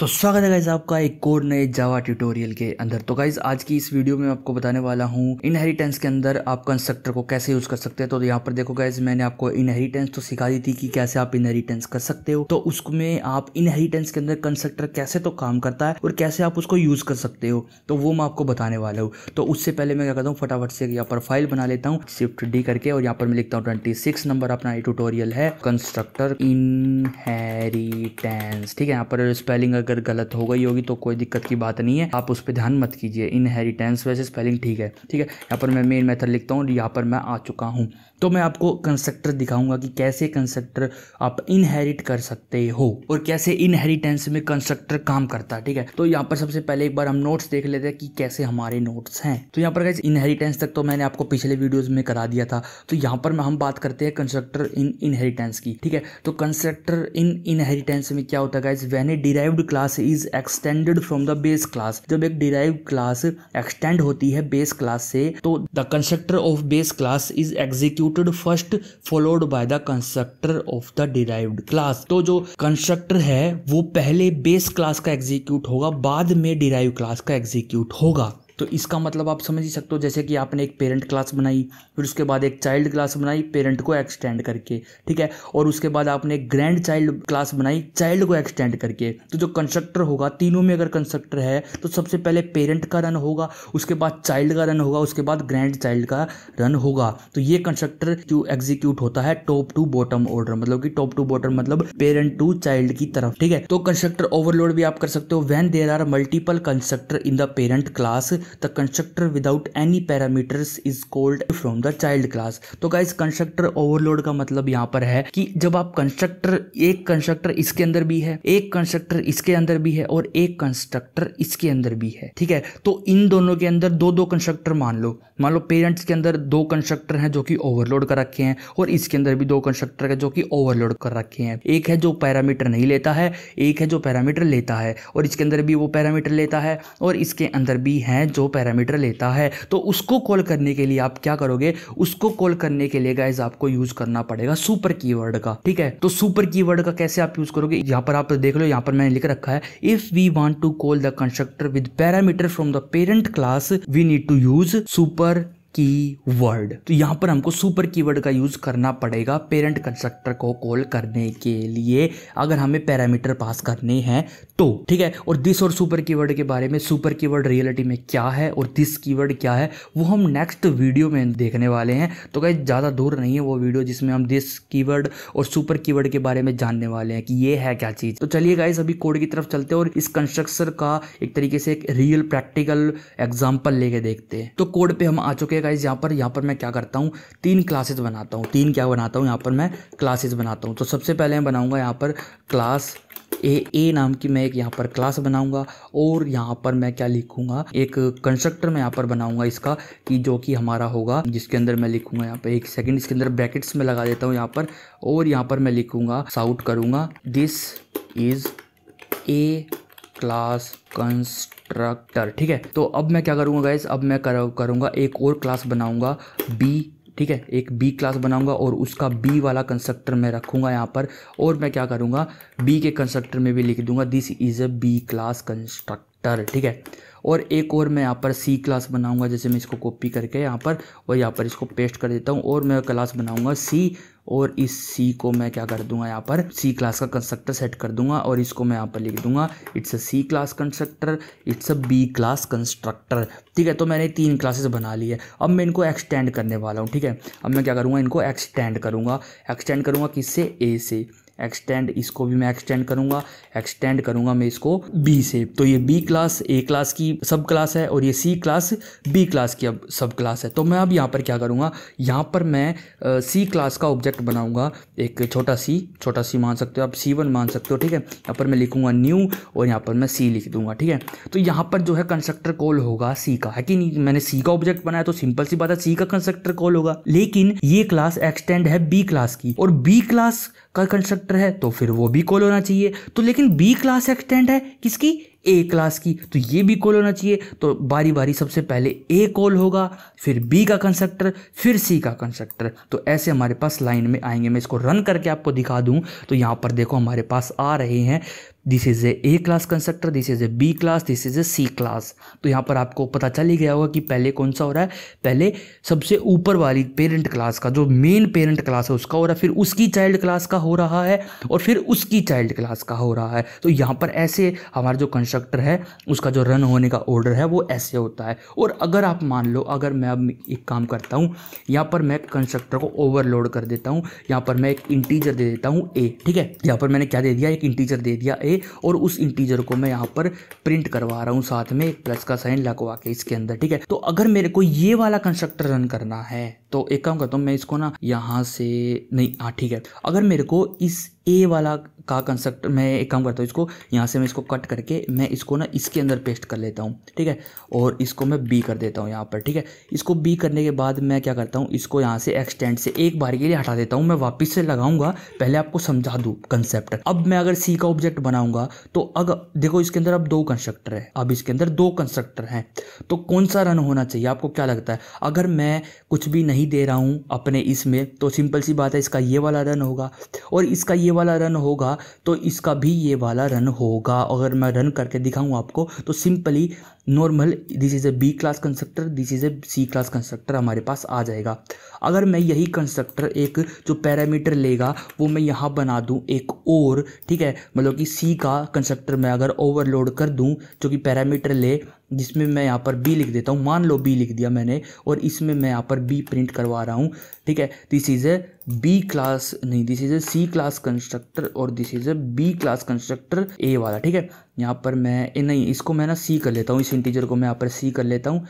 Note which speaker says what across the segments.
Speaker 1: तो स्वागत है गाइज आपका एक और नए जावा ट्यूटोरियल के अंदर तो गाइज आज की इस वीडियो में आपको बताने वाला हूँ इनहेरिटेंस के अंदर आप कंस्ट्रक्टर को कैसे यूज कर सकते हैं तो यहाँ पर देखो गाइज मैंने आपको इनहेरिटेंस तो सिखा दी थी कि कैसे आप इनहेरिटेंस कर सकते हो तो उसमें आप इनहेरिटेंस के अंदर कंस्ट्रक्टर कैसे तो काम करता है और कैसे आप उसको यूज कर सकते हो तो वो मैं आपको बताने वाला हूँ तो उससे पहले मैं क्या करता हूँ फटाफट से यहाँ पर फाइल बना लेता हूँ शिफ्ट डी करके और यहाँ पर मैं लिखता हूँ ट्वेंटी नंबर अपना ट्यूटोरियल है कंस्ट्रक्टर इनहेरिटेंस ठीक है यहाँ पर स्पेलिंग अगर गलत हो गई होगी तो कोई दिक्कत की बात नहीं है आप उस पर ध्यान मत कीजिए इनहेरिटेंस वैसे स्पेलिंग ठीक है ठीक है यहाँ पर मैं मेन मेथड लिखता हूँ यहाँ पर मैं आ चुका हूँ तो मैं आपको कंस्ट्रक्टर दिखाऊंगा कि कैसे कंस्ट्रक्टर आप इनहेरिट कर सकते हो और कैसे इनहेरिटेंस में कंस्ट्रक्टर काम करता है ठीक है तो यहाँ पर सबसे पहले एक बार हम नोट्स देख लेते हैं कि कैसे हमारे नोट्स हैं तो यहाँ पर कैसे इनहेरिटेंस तक तो मैंने आपको पिछले वीडियोज में करा दिया था तो यहाँ पर हम बात करते हैं कंस्ट्रक्टर इन इनहेरिटेंस की ठीक है तो कंस्ट्रक्टर इन इनहेरिटेंस में क्या होता है when a derived class is extended from the base class जब एक डिराइव क्लास एक्सटेंड होती है बेस क्लास से तो the constructor of base class is execute executed first followed by the constructor of the derived class तो जो constructor है वो पहले बेस क्लास का एग्जीक्यूट होगा बाद में डिराइव क्लास का एग्जीक्यूट होगा तो इसका मतलब आप समझ ही सकते हो जैसे कि आपने एक पेरेंट क्लास बनाई फिर उसके बाद एक चाइल्ड क्लास बनाई पेरेंट को एक्सटेंड करके ठीक है और उसके बाद आपने एक ग्रैंड चाइल्ड क्लास बनाई चाइल्ड को एक्सटेंड करके तो जो कंस्ट्रक्टर होगा तीनों में अगर कंस्ट्रक्टर है तो सबसे पहले पेरेंट का रन होगा उसके बाद चाइल्ड का रन होगा उसके बाद ग्रैंड चाइल्ड का रन होगा तो ये कंस्ट्रक्टर जो एग्जीक्यूट होता है टॉप टू बॉटम ऑर्डर मतलब कि टॉप टू बॉटम मतलब पेरेंट टू चाइल्ड की तरफ ठीक है तो कंस्ट्रक्टर ओवरलोड भी आप कर सकते हो when there are multiple constructor in the parent class the constructor without any parameters is called from the child class तो गाइज कंस्ट्रक्टर ओवरलोड का मतलब यहाँ पर है कि जब आप कंस्ट्रक्टर एक कंस्ट्रक्टर इसके अंदर भी है एक कंस्ट्रक्टर इसके अंदर भी है और एक कंस्ट्रक्टर इसके अंदर भी है ठीक है तो इन दोनों के अंदर दो दो कंस्ट्रक्टर मान लो मान लो पेरेंट्स के अंदर दो कंस्ट्रक्टर हैं जो कि ओवरलोड कर रखे हैं और इसके अंदर भी दो कंस्ट्रक्टर है जो कि ओवरलोड कर रखे हैं एक है जो पैरामीटर नहीं लेता है एक है जो पैरामीटर लेता है और इसके अंदर भी वो पैरामीटर लेता है और इसके अंदर भी हैं जो जो पैरामीटर लेता है तो उसको कॉल करने के लिए आप क्या करोगे उसको कॉल करने के लिए गाइज आपको यूज करना पड़ेगा सुपर की का ठीक है तो सुपर की का कैसे आप यूज करोगे यहाँ पर आप देख लो यहाँ पर मैंने लिख रखा है if we want to call the constructor with parameter from the parent class we need to use super keyword तो यहाँ पर हमको सुपर वर्ड का यूज़ करना पड़ेगा पेरेंट कंस्ट्रक्टर को कॉल करने के लिए अगर हमें पैरामीटर पास करने हैं तो ठीक है और दिस और सुपर वर्ड के बारे में सुपर वर्ड रियलिटी में क्या है और दिस वर्ड क्या है वो हम नेक्स्ट वीडियो में देखने वाले हैं तो कहीं ज़्यादा दूर नहीं है वो वीडियो जिसमें हम दिस वर्ड और सुपर वर्ड के बारे में जानने वाले हैं कि ये है क्या चीज़ तो चलिए गाइज अभी कोड की तरफ चलते हैं और इस कंस्ट्रक्शन का एक तरीके से एक रियल प्रैक्टिकल एग्जाम्पल लेके देखते हैं तो कोड पर हम आ चुके देखिए गाइज यहाँ पर यहाँ पर मैं क्या करता हूँ तीन क्लासेज बनाता हूँ तीन क्या बनाता हूँ यहाँ पर मैं क्लासेज बनाता हूँ तो सबसे पहले मैं बनाऊँगा यहाँ पर क्लास ए ए नाम की मैं एक यहाँ पर क्लास बनाऊंगा और यहाँ पर मैं क्या लिखूंगा एक कंस्ट्रक्टर मैं यहाँ पर बनाऊंगा इसका कि जो कि हमारा होगा जिसके अंदर मैं लिखूंगा यहाँ पर एक सेकंड इसके अंदर ब्रैकेट्स में लगा देता हूँ यहाँ पर और यहाँ पर मैं लिखूंगा साउट करूंगा this is a class constructor ठीक है तो अब मैं क्या करूँगा गाइज अब मैं कर, करूँगा एक और क्लास बनाऊँगा बी ठीक है एक बी क्लास बनाऊंगा और उसका बी वाला कंस्ट्रक्टर मैं रखूंगा यहाँ पर और मैं क्या करूँगा बी के कंस्ट्रक्टर में भी लिख दूंगा this is a B class constructor ठीक है और एक और मैं यहाँ पर सी क्लास बनाऊँगा जैसे मैं इसको कॉपी करके यहाँ पर और यहाँ पर इसको पेस्ट कर देता हूँ और मैं क्लास बनाऊँगा सी और इस सी को मैं क्या कर दूंगा यहाँ पर सी क्लास का कंस्ट्रक्टर सेट कर दूंगा और इसको मैं यहाँ पर लिख दूंगा it's a C class constructor it's a B class constructor ठीक है तो मैंने तीन क्लासेस बना ली है अब मैं इनको एक्सटेंड करने वाला हूँ ठीक है अब मैं क्या करूँगा इनको एक्सटेंड करूँगा एक्सटेंड करूँगा किससे ए से एक्सटेंड इसको भी मैं एक्सटेंड करूंगा एक्सटेंड करूंगा मैं इसको बी से तो ये बी क्लास ए क्लास की सब क्लास है और ये सी क्लास बी क्लास की अब सब क्लास है तो मैं अब यहाँ पर क्या करूँगा यहाँ पर मैं सी क्लास का ऑब्जेक्ट बनाऊँगा एक छोटा सी छोटा सी मान सकते हो आप सी वन मान सकते हो ठीक है यहाँ पर मैं लिखूँगा न्यू और यहाँ पर मैं सी लिख दूंगा ठीक है तो यहाँ पर जो है कंस्ट्रक्टर कॉल होगा सी का है कि नहीं मैंने सी का ऑब्जेक्ट बनाया तो सिंपल सी बात है सी का कंस्ट्रक्टर कॉल होगा लेकिन ये क्लास एक्सटेंड है बी क्लास की और बी क्लास का कंस्ट्रक्टर एक्टर है तो फिर वो भी कॉल होना चाहिए तो लेकिन बी क्लास एक्सटेंट है किसकी ए क्लास की तो ये भी कॉल होना चाहिए तो बारी बारी सबसे पहले ए कॉल होगा फिर बी का कंस्ट्रक्टर फिर सी का कंस्ट्रक्टर तो ऐसे हमारे पास लाइन में आएंगे मैं इसको रन करके आपको दिखा दूँ तो यहाँ पर देखो हमारे पास आ रहे हैं this is a A class constructor this is a B class this is a C class तो यहाँ पर आपको पता चल ही गया होगा कि पहले कौन सा हो रहा है पहले सबसे ऊपर वाली पेरेंट क्लास का जो मेन पेरेंट क्लास है उसका हो रहा है फिर उसकी चाइल्ड क्लास का हो रहा है और फिर उसकी चाइल्ड क्लास का हो रहा है तो यहाँ पर ऐसे हमारा जो कंस्ट्रक्टर है उसका जो रन होने का ऑर्डर है वो ऐसे होता है और अगर आप मान लो अगर मैं अब एक काम करता हूँ यहाँ पर मैं कंस्ट्रक्टर को ओवरलोड कर देता हूँ यहाँ पर मैं एक इंटीजर दे देता हूँ ए ठीक है यहाँ पर मैंने क्या दे दिया एक इंटीजर दे दिया ए ए और उस इंटीजर को मैं यहाँ पर प्रिंट करवा रहा हूँ साथ में एक प्लस का साइन लगवा के इसके अंदर ठीक है तो अगर मेरे को ये वाला कंस्ट्रक्टर रन करना है तो एक काम करता हूँ मैं इसको ना यहाँ से नहीं हाँ ठीक है अगर मेरे को इस ए वाला का कंस्ट्रक्ट मैं एक काम करता हूँ इसको यहाँ से मैं इसको कट करके मैं इसको ना इसके अंदर पेस्ट कर लेता हूँ ठीक है और इसको मैं बी कर देता हूँ यहाँ पर ठीक है इसको बी करने के बाद मैं क्या करता हूँ इसको यहाँ से एक्सटेंड से एक बार के लिए हटा देता हूँ मैं वापस से लगाऊंगा पहले आपको समझा दूँ कंसेप्ट अब मैं अगर सी का ऑब्जेक्ट बनाऊंगा तो अगर देखो इसके अंदर अब दो कंस्ट्रक्टर है अब इसके अंदर दो कंस्ट्रक्टर हैं तो कौन सा रन होना चाहिए आपको क्या लगता है अगर मैं कुछ भी नहीं दे रहा हूँ अपने इसमें तो सिंपल सी बात है इसका ये वाला रन होगा और इसका ये वाला रन होगा तो इसका भी ये वाला रन होगा अगर मैं रन करके दिखाऊँ आपको तो simply normal this is a B class constructor this is a C class constructor हमारे पास आ जाएगा अगर मैं यही कंस्ट्रक्टर एक जो पैरामीटर लेगा वो मैं यहाँ बना दूँ एक और ठीक है मतलब कि सी का कंस्ट्रक्टर मैं अगर ओवरलोड कर दूँ जो कि पैरामीटर ले जिसमें मैं यहाँ पर बी लिख देता हूँ मान लो बी लिख दिया मैंने और इसमें मैं यहाँ पर बी प्रिंट करवा रहा हूँ ठीक है this is a B class नहीं this is a C class constructor और this is a B class constructor A वाला ठीक है यहाँ पर मैं ए, नहीं इसको मैं ना सी कर लेता हूँ इस इंटीजर को मैं यहाँ पर सी कर लेता हूँ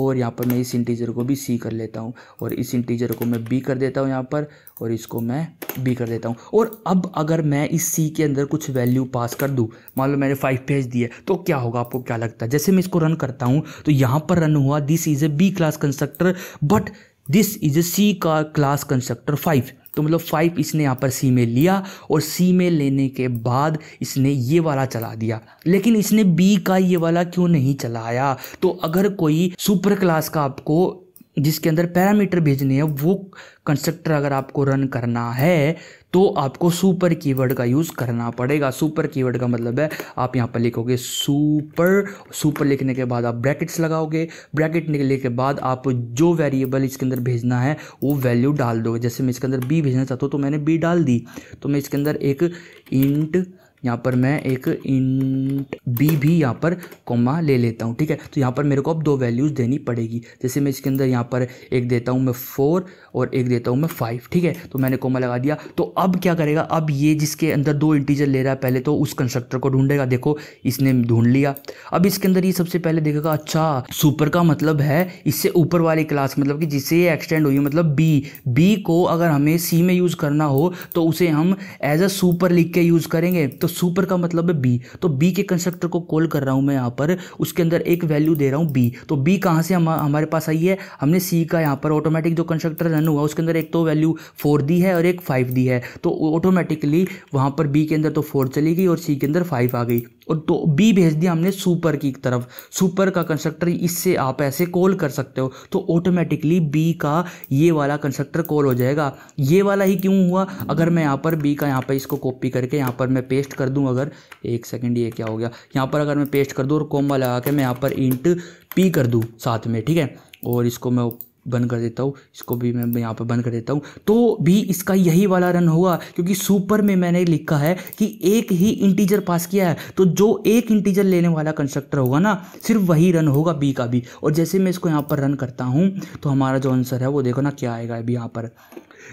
Speaker 1: और यहाँ पर मैं इस इंटीजर को भी सी कर लेता हूँ और इस इंटीजर को मैं बी कर देता हूँ यहाँ पर और इसको मैं बी कर देता हूँ और अब अगर मैं इस सी के अंदर कुछ वैल्यू पास कर दूँ मान लो मैंने फाइव भेज दिया तो क्या होगा आपको क्या लगता है जैसे मैं इसको रन करता हूँ तो यहाँ पर रन हुआ this is a B class constructor but this is a C का क्लास कंस्ट्रक्टर फाइव तो मतलब फाइव इसने यहाँ पर सी में लिया और सी में लेने के बाद इसने ये वाला चला दिया लेकिन इसने बी का ये वाला क्यों नहीं चलाया तो अगर कोई सुपर क्लास का आपको जिसके अंदर पैरामीटर भेजने हैं वो कंस्ट्रक्टर अगर आपको रन करना है तो आपको सुपर कीवर्ड का यूज़ करना पड़ेगा सुपर कीवर्ड का मतलब है आप यहाँ पर लिखोगे सुपर सुपर लिखने के बाद आप ब्रैकेट्स लगाओगे ब्रैकेट निकलने के बाद आप जो वेरिएबल इसके अंदर भेजना है वो वैल्यू डाल दोगे जैसे मैं इसके अंदर बी भेजना चाहता हूँ तो मैंने बी डाल दी तो मैं इसके अंदर एक इंट यहाँ पर मैं एक इंट बी भी यहाँ पर कोमा ले लेता हूँ ठीक है तो यहाँ पर मेरे को अब दो वैल्यूज़ देनी पड़ेगी जैसे मैं इसके अंदर यहाँ पर एक देता हूँ मैं फोर और एक देता हूँ मैं फाइव ठीक है तो मैंने कोमा लगा दिया तो अब क्या करेगा अब ये जिसके अंदर दो इंटीजर ले रहा है पहले तो उस कंस्ट्रक्टर को ढूंढेगा देखो इसने ढूंढ लिया अब इसके अंदर ये सबसे पहले देखेगा अच्छा सुपर का मतलब है इससे ऊपर वाली क्लास मतलब कि जिससे ये एक्सटेंड हुई मतलब बी बी को अगर हमें सी में यूज़ करना हो तो उसे हम एज अ सुपर लिख के यूज़ करेंगे तो सुपर का मतलब है बी तो बी के कंस्ट्रक्टर को कॉल कर रहा हूँ मैं यहाँ पर उसके अंदर एक वैल्यू दे रहा हूँ बी तो बी कहाँ से हम हमारे पास आई है हमने सी का यहाँ पर ऑटोमेटिक जो कंस्ट्रक्टर रन हुआ उसके अंदर एक तो वैल्यू फोर दी है और एक फाइव दी है तो ऑटोमेटिकली वहाँ पर बी के अंदर तो फोर चली गई और सी के अंदर फाइव आ गई और तो बी भेज दिया हमने सुपर की तरफ सुपर का कंस्ट्रक्टर इससे आप ऐसे कॉल कर सकते हो तो ऑटोमेटिकली बी का ये वाला कंस्ट्रक्टर कॉल हो जाएगा ये वाला ही क्यों हुआ अगर मैं यहाँ पर बी का यहाँ पर इसको कॉपी करके यहाँ पर मैं पेस्ट कर दूँ अगर एक सेकेंड ये क्या हो गया यहाँ पर अगर मैं पेस्ट कर दूँ और कोम्बा लगा के मैं यहाँ पर इंट पी कर दूँ साथ में ठीक है और इसको मैं बंद कर देता हूँ इसको भी मैं यहाँ पर बंद कर देता हूँ तो भी इसका यही वाला रन होगा क्योंकि सुपर में मैंने लिखा है कि एक ही इंटीजर पास किया है तो जो एक इंटीजर लेने वाला कंस्ट्रक्टर होगा ना सिर्फ वही रन होगा बी का भी और जैसे मैं इसको यहाँ पर रन करता हूँ तो हमारा जो आंसर है वो देखो ना क्या आएगा अभी यहाँ पर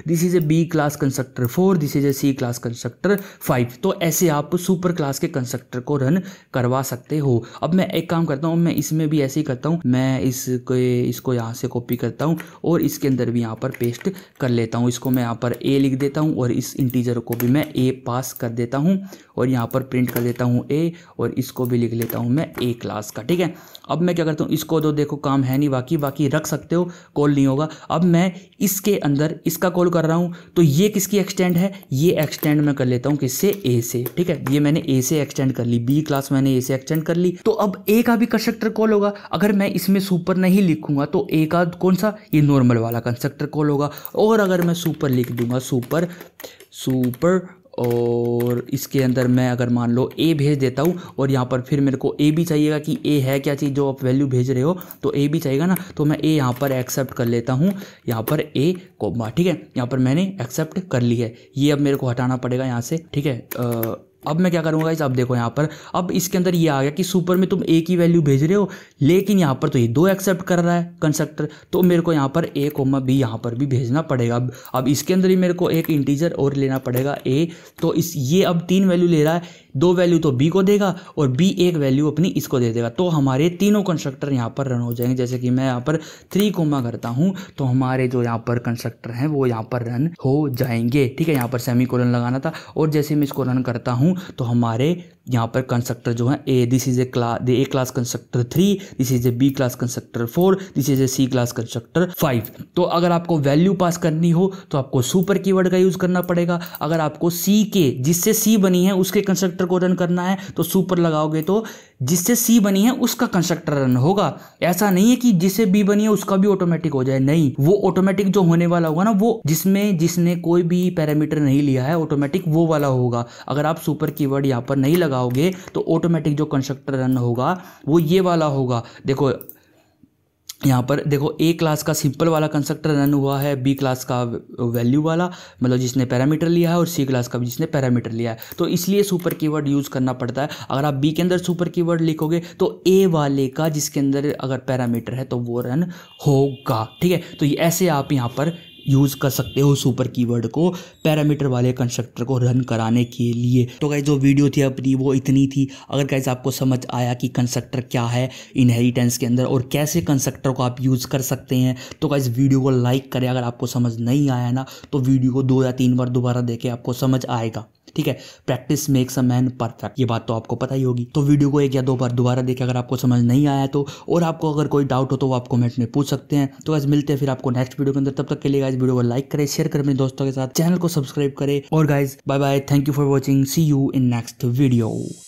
Speaker 1: this is a B class constructor four this is a C class constructor five तो ऐसे आप सुपर क्लास के कंस्ट्रक्टर को रन करवा सकते हो अब मैं एक काम करता हूँ मैं इसमें भी ऐसे ही करता हूँ मैं इसको इसको यहाँ से कॉपी करता हूँ और इसके अंदर भी यहाँ पर पेस्ट कर लेता हूँ इसको मैं यहाँ पर ए लिख देता हूँ और इस इंटीजर को भी मैं ए पास कर देता हूँ और यहाँ पर प्रिंट कर देता हूँ ए और इसको भी लिख लेता हूँ मैं ए क्लास का ठीक है अब मैं क्या करता हूँ इसको तो देखो काम है नहीं बाकी बाकी रख सकते हो कॉल नहीं होगा अब मैं इसके अंदर इसका कॉल कर रहा हूँ तो ये किसकी एक्सटेंड है ये एक्सटेंड मैं कर लेता हूँ किससे ए से ठीक है ये मैंने ए से एक्सटेंड कर ली बी क्लास मैंने ए से एक्सटेंड कर ली तो अब ए का भी कंस्ट्रक्टर कॉल होगा अगर मैं इसमें सुपर नहीं लिखूंगा तो ए का कौन सा ये नॉर्मल वाला कंस्ट्रक्टर कॉल होगा और अगर मैं सुपर लिख दूंगा सुपर सुपर और इसके अंदर मैं अगर मान लो ए भेज देता हूँ और यहाँ पर फिर मेरे को ए भी चाहिएगा कि ए है क्या चीज़ जो आप वैल्यू भेज रहे हो तो ए भी चाहिएगा ना तो मैं ए यहाँ पर एक्सेप्ट कर लेता हूँ यहाँ पर ए कोमा ठीक है यहाँ पर मैंने एक्सेप्ट कर ली है ये अब मेरे को हटाना पड़ेगा यहाँ से ठीक है आ, अब मैं क्या करूँगा इस अब देखो यहाँ पर अब इसके अंदर ये आ गया कि सुपर में तुम एक ही वैल्यू भेज रहे हो लेकिन यहाँ पर तो ये दो एक्सेप्ट कर रहा है कंस्ट्रक्टर तो मेरे को यहाँ पर ए कोमा बी यहाँ पर भी भेजना पड़ेगा अब अब इसके अंदर ही मेरे को एक इंटीजर और लेना पड़ेगा ए तो इस ये अब तीन वैल्यू ले रहा है दो वैल्यू तो बी को देगा और बी एक वैल्यू अपनी इसको दे देगा तो हमारे तीनों कंस्ट्रक्टर यहाँ पर रन हो जाएंगे जैसे कि मैं यहाँ पर थ्री कोमा करता हूँ तो हमारे जो यहाँ पर कंस्ट्रक्टर हैं वो यहाँ पर रन हो जाएंगे ठीक है यहाँ पर सेमी लगाना था और जैसे मैं इसको रन करता हूँ हूँ तो हमारे यहाँ पर कंस्ट्रक्टर जो है a this is a class A class constructor three this is a B class constructor four this is a C class constructor five तो अगर आपको वैल्यू पास करनी हो तो आपको सुपर कीवर्ड का यूज करना पड़ेगा अगर आपको सी के जिससे सी बनी है उसके कंस्ट्रक्टर को रन करना है तो सुपर लगाओगे तो जिससे सी बनी है उसका कंस्ट्रक्टर रन होगा ऐसा नहीं है कि जिससे बी बनी है उसका भी ऑटोमेटिक हो जाए नहीं वो ऑटोमेटिक जो होने वाला होगा ना वो जिसमें जिसने कोई भी पैरामीटर नहीं लिया है ऑटोमेटिक वो वाला होगा अगर आप सुपर सुपर कीवर्ड यहाँ पर नहीं लगाओगे तो ऑटोमेटिक जो कंस्ट्रक्टर रन होगा वो ये वाला होगा देखो यहाँ पर देखो ए क्लास का सिंपल वाला कंस्ट्रक्टर रन हुआ है बी क्लास का वैल्यू वाला मतलब जिसने पैरामीटर लिया है और सी क्लास का भी जिसने पैरामीटर लिया है तो इसलिए सुपर कीवर्ड यूज़ करना पड़ता है अगर आप बी के अंदर सुपर कीवर्ड लिखोगे तो ए वाले का जिसके अंदर अगर पैरामीटर है तो वो रन होगा ठीक है तो ऐसे आप यहाँ पर यूज़ कर सकते हो सुपर कीवर्ड को पैरामीटर वाले कंस्ट्रक्टर को रन कराने के लिए तो गाइज जो वीडियो थी अपनी वो इतनी थी अगर गाइज आपको समझ आया कि कंस्ट्रक्टर क्या है इनहेरिटेंस के अंदर और कैसे कंस्ट्रक्टर को आप यूज़ कर सकते हैं तो गाइज वीडियो को लाइक करें अगर आपको समझ नहीं आया ना तो वीडियो को दो या तीन बार दोबारा देखें आपको समझ आएगा ठीक है practice makes a man perfect ये बात तो आपको पता ही होगी तो वीडियो को एक या दो बार दोबारा देखें अगर आपको समझ नहीं आया तो और आपको अगर कोई डाउट हो तो वो आप कमेंट में पूछ सकते हैं तो आज मिलते हैं फिर आपको नेक्स्ट वीडियो के अंदर तब तक के लिए गाइज वीडियो को लाइक करें शेयर करें अपने दोस्तों के साथ चैनल को सब्सक्राइब करें और guys bye bye thank you for watching see you in next video